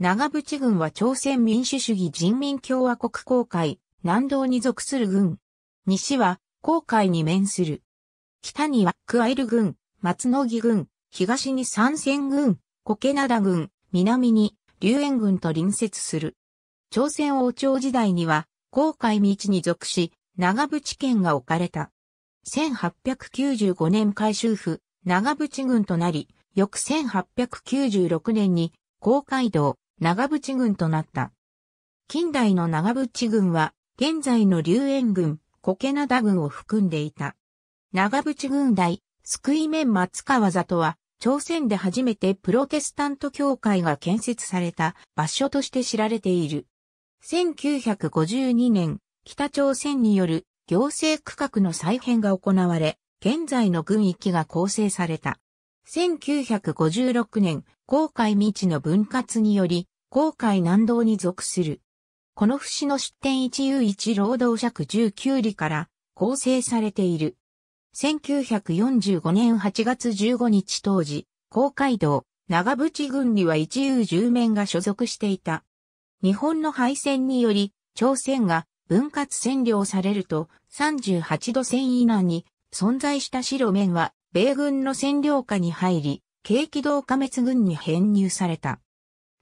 長渕軍は朝鮮民主主義人民共和国公海、南道に属する軍。西は、公海に面する。北には、クアイル軍、松野木軍、東に三戦軍、コケナダ軍、南に、龍園軍と隣接する。朝鮮王朝時代には、公海道に属し、長渕県が置かれた。1895年改修府、長渕軍となり、翌1896年に、公海道、長淵軍となった。近代の長淵軍は、現在の龍園軍、コケナダ軍を含んでいた。長淵軍大、救い面松川座とは、朝鮮で初めてプロテスタント教会が建設された場所として知られている。1952年、北朝鮮による行政区画の再編が行われ、現在の軍域が構成された。1956年、航海未知の分割により、航海南道に属する。この節の出典一有一労働尺19里から構成されている。1945年8月15日当時、航海道、長渕郡には一有十面が所属していた。日本の敗戦により、朝鮮が分割占領されると38度線以内に存在した白面は米軍の占領下に入り、軽機動化滅軍に編入された。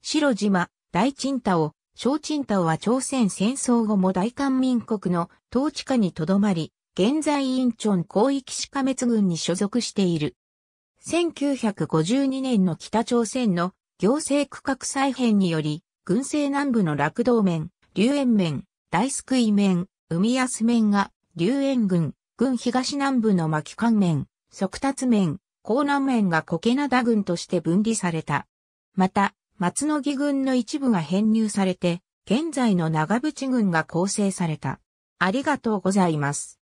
白島、大鎮太を、小鎮太は朝鮮戦争後も大韓民国の統治下にとどまり、現在インチョン広域市加滅軍に所属している。1952年の北朝鮮の行政区画再編により、軍政南部の落道面、龍園面、大救い面、海安面が、龍園軍、軍東南部の巻関面、側達面、江南面がケナ灘軍として分離された。また、松野木軍の一部が編入されて、現在の長渕軍が構成された。ありがとうございます。